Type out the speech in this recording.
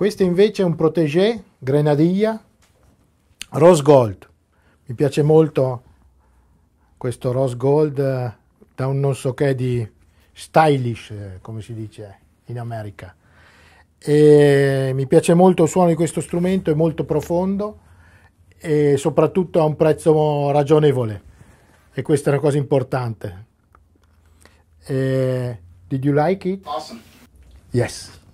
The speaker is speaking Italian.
Questo invece è un protégé, Grenadilla, Rose Gold. Mi piace molto questo Rose Gold eh, da un non so che di stylish, eh, come si dice in America. E mi piace molto il suono di questo strumento, è molto profondo e soprattutto ha un prezzo ragionevole. E questa è una cosa importante. Eh, did you like it? Awesome. Yes.